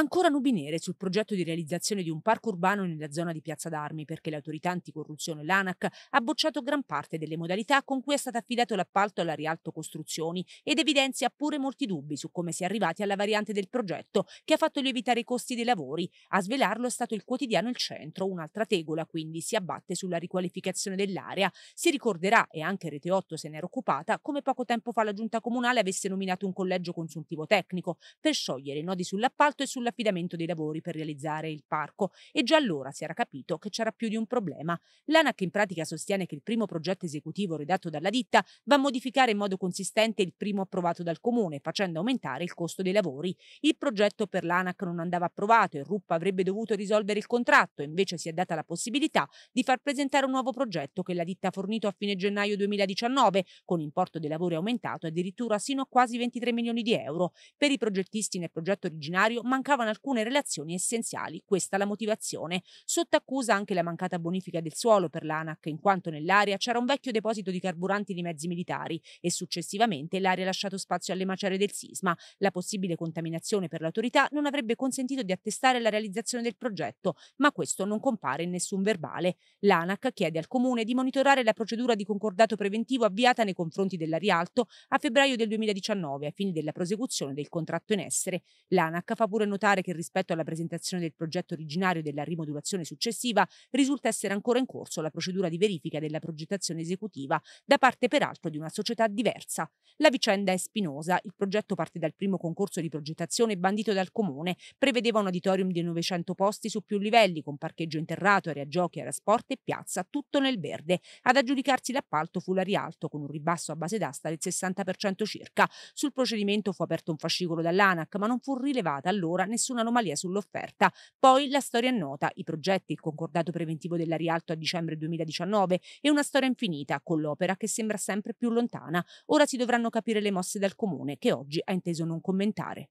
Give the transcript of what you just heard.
Ancora nubi nere sul progetto di realizzazione di un parco urbano nella zona di Piazza d'Armi perché le autorità anticorruzione l'ANAC ha bocciato gran parte delle modalità con cui è stato affidato l'appalto alla Rialto Costruzioni ed evidenzia pure molti dubbi su come si è arrivati alla variante del progetto che ha fatto lievitare i costi dei lavori. A svelarlo è stato il quotidiano Il Centro, un'altra tegola quindi si abbatte sulla riqualificazione dell'area. Si ricorderà, e anche Rete 8 se n'era occupata, come poco tempo fa la Giunta Comunale avesse nominato un collegio consultivo tecnico per sciogliere i nodi sull'appalto e sulla sull'affidamento dei lavori per realizzare il parco e già allora si era capito che c'era più di un problema. L'ANAC in pratica sostiene che il primo progetto esecutivo redatto dalla ditta va a modificare in modo consistente il primo approvato dal comune, facendo aumentare il costo dei lavori. Il progetto per l'ANAC non andava approvato e Ruppa avrebbe dovuto risolvere il contratto, invece si è data la possibilità di far presentare un nuovo progetto che la ditta ha fornito a fine gennaio 2019, con importo dei lavori aumentato addirittura sino a quasi 23 milioni di euro. Per i progettisti nel progetto originario mancava mancavano alcune relazioni essenziali, questa la motivazione. Sotto accusa anche la mancata bonifica del suolo per l'ANAC, in quanto nell'area c'era un vecchio deposito di carburanti di mezzi militari e successivamente l'area ha lasciato spazio alle macerie del sisma. La possibile contaminazione per l'autorità non avrebbe consentito di attestare la realizzazione del progetto, ma questo non compare in nessun verbale. L'ANAC chiede al comune di monitorare la procedura di concordato preventivo avviata nei confronti della Rialto a febbraio del 2019 a fine della prosecuzione del contratto in essere. L'ANAC fa pure notare notare che rispetto alla presentazione del progetto originario della rimodulazione successiva risulta essere ancora in corso la procedura di verifica della progettazione esecutiva da parte peraltro di una società diversa. La vicenda è spinosa, il progetto parte dal primo concorso di progettazione bandito dal comune, prevedeva un auditorium di 900 posti su più livelli con parcheggio interrato, area giochi, area sport e piazza, tutto nel verde. Ad aggiudicarsi l'appalto fu la Rialto con un ribasso a base d'asta del 60% circa. Sul procedimento fu aperto un fascicolo dall'ANAC, ma non fu rilevata allora nessuna nessuna anomalia sull'offerta. Poi la storia è nota, i progetti, il concordato preventivo della Rialto a dicembre 2019 e una storia infinita con l'opera che sembra sempre più lontana. Ora si dovranno capire le mosse dal comune che oggi ha inteso non commentare.